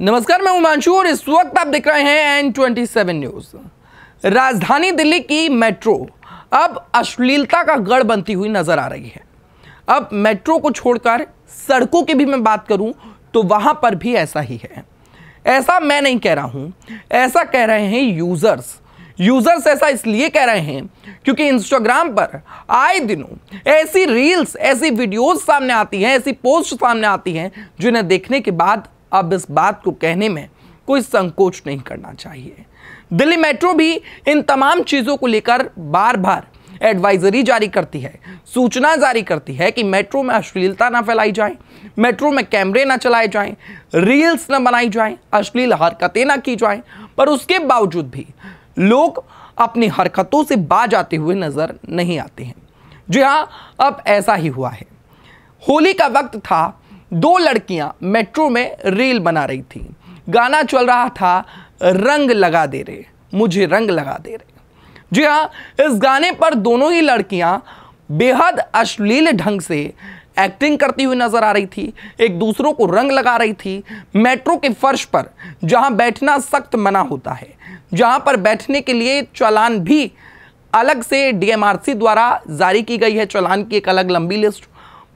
नमस्कार मैं उमांशु और इस वक्त आप देख रहे हैं एन ट्वेंटी सेवन न्यूज़ राजधानी दिल्ली की मेट्रो अब अश्लीलता का गढ़ बनती हुई नज़र आ रही है अब मेट्रो को छोड़कर सड़कों की भी मैं बात करूं तो वहां पर भी ऐसा ही है ऐसा मैं नहीं कह रहा हूं ऐसा कह रहे हैं यूज़र्स यूज़र्स ऐसा इसलिए कह रहे हैं क्योंकि इंस्टाग्राम पर आए दिनों ऐसी रील्स ऐसी वीडियोस सामने आती हैं ऐसी पोस्ट सामने आती हैं जिन्हें देखने के बाद अब इस बात को कहने में कोई संकोच नहीं करना चाहिए दिल्ली मेट्रो भी इन तमाम चीज़ों को लेकर बार बार एडवाइजरी जारी करती है सूचना जारी करती है कि मेट्रो में अश्लीलता ना फैलाई जाए मेट्रो में कैमरे ना चलाए जाएं, रील्स ना बनाई जाएं, अश्लील हरकतें ना की जाएं, पर उसके बावजूद भी लोग अपनी हरकतों से बाज आते हुए नज़र नहीं आते हैं जी हाँ अब ऐसा ही हुआ है होली का वक्त था दो लड़कियां मेट्रो में रेल बना रही थी गाना चल रहा था रंग लगा दे रे मुझे रंग लगा दे रे जी हाँ इस गाने पर दोनों ही लड़कियां बेहद अश्लील ढंग से एक्टिंग करती हुई नजर आ रही थी एक दूसरों को रंग लगा रही थी मेट्रो के फर्श पर जहां बैठना सख्त मना होता है जहां पर बैठने के लिए चालान भी अलग से डीएमआरसी द्वारा जारी की गई है चालान की एक अलग लंबी लिस्ट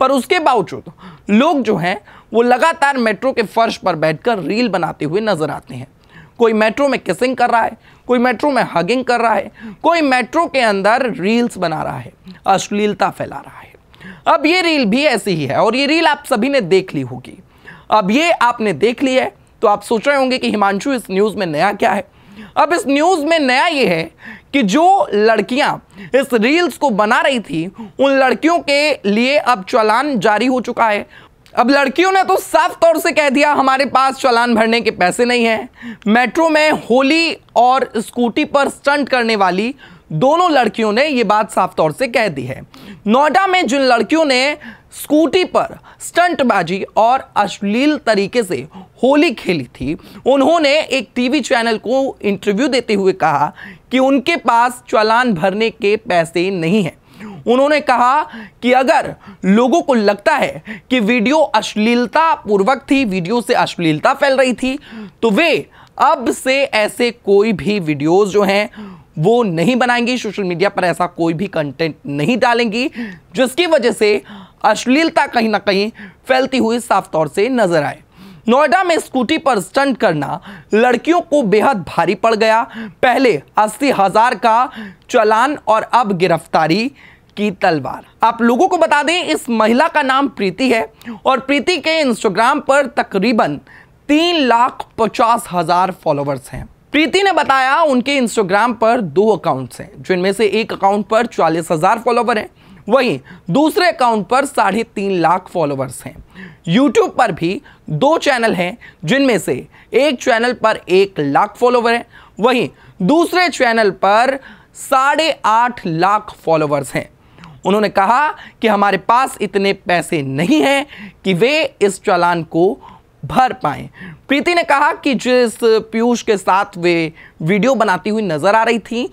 पर उसके बावजूद लोग जो हैं वो लगातार मेट्रो के फर्श पर बैठकर रील बनाते हुए नजर आते हैं कोई मेट्रो में किसिंग कर रहा है कोई मेट्रो में हगिंग कर रहा है कोई मेट्रो के अंदर रील्स बना रहा है अश्लीलता फैला रहा है अब ये रील भी ऐसी ही है और ये रील आप सभी ने देख ली होगी अब ये आपने देख ली है तो आप सोच रहे होंगे कि हिमांशु इस न्यूज़ में नया क्या है अब इस न्यूज़ में नया ये है कि जो लड़कियां इस रील्स को बना रही थी उन लड़कियों के लिए अब चालान जारी हो चुका है अब लड़कियों ने तो साफ तौर से कह दिया हमारे पास चालान भरने के पैसे नहीं हैं मेट्रो में होली और स्कूटी पर स्टंट करने वाली दोनों लड़कियों ने ये बात साफ तौर से कह दी है नोएडा में जिन लड़कियों ने स्कूटी पर स्टंटबाजी और अश्लील तरीके से होली खेली थी उन्होंने एक टीवी चैनल को इंटरव्यू देते हुए कहा कि उनके पास चालान भरने के पैसे नहीं हैं उन्होंने कहा कि अगर लोगों को लगता है कि वीडियो अश्लीलता पूर्वक थी वीडियो से अश्लीलता फैल रही थी तो वे अब से ऐसे कोई भी वीडियोज जो हैं वो नहीं बनाएंगी सोशल मीडिया पर ऐसा कोई भी कंटेंट नहीं डालेंगी जिसकी वजह से अश्लीलता कहीं ना कहीं फैलती हुई साफ तौर से नजर आए नोएडा में स्कूटी पर स्टंट करना लड़कियों को बेहद भारी पड़ गया पहले अस्सी हजार का चलान और अब गिरफ्तारी की तलवार आप लोगों को बता दें इस महिला का नाम प्रीति है और प्रीति के इंस्टाग्राम पर तकरीबन तीन लाख पचास हजार फॉलोअर्स हैं प्रीति ने बताया उनके इंस्टाग्राम पर दो अकाउंट्स हैं जिनमें से एक अकाउंट पर चालीस हजार फॉलोवर हैं वहीं दूसरे अकाउंट पर साढ़े तीन लाख फॉलोवर्स हैं यूट्यूब पर भी दो चैनल हैं जिनमें से एक चैनल पर एक लाख फॉलोवर हैं वहीं दूसरे चैनल पर साढ़े आठ लाख फॉलोवर्स हैं उन्होंने कहा कि हमारे पास इतने पैसे नहीं हैं कि वे इस चालान को भर पाए प्रीति ने कहा कि जिस पीयूष के साथ वे वीडियो बनाती हुई नज़र आ रही थी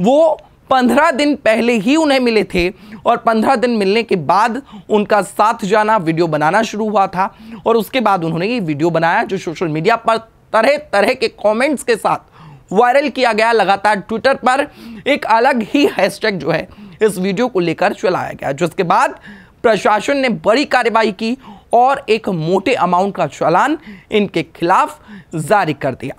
वो पंद्रह दिन पहले ही उन्हें मिले थे और पंद्रह दिन मिलने के बाद उनका साथ जाना वीडियो बनाना शुरू हुआ था और उसके बाद उन्होंने ये वीडियो बनाया जो सोशल मीडिया पर तरह तरह के कमेंट्स के साथ वायरल किया गया लगातार ट्विटर पर एक अलग ही हैशटैग जो है इस वीडियो को लेकर चलाया गया जिसके बाद प्रशासन ने बड़ी कार्रवाई की और एक मोटे अमाउंट का चालान इनके खिलाफ जारी कर दिया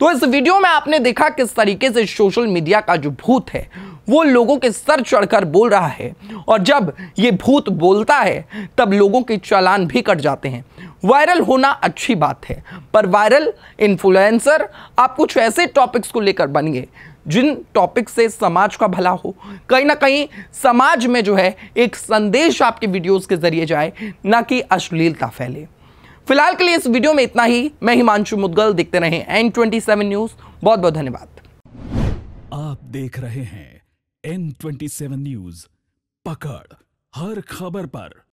तो इस वीडियो में आपने देखा किस तरीके से सोशल मीडिया का जो भूत है वो लोगों के सर चढ़कर बोल रहा है और जब ये भूत बोलता है तब लोगों के चालान भी कट जाते हैं वायरल होना अच्छी बात है पर वायरल इन्फ्लुएंसर आप कुछ ऐसे टॉपिक्स को लेकर बनिए जिन टॉपिक से समाज का भला हो कहीं ना कहीं समाज में जो है एक संदेश आपके वीडियोस के ज़रिए जाए ना कि अश्लीलता फैले फिलहाल के लिए इस वीडियो में इतना ही मैं हिमांशु मुदगल देखते रहे एन ट्वेंटी सेवन न्यूज़ बहुत बहुत धन्यवाद आप देख रहे हैं एन ट्वेंटी सेवन न्यूज़ पकड़ हर खबर पर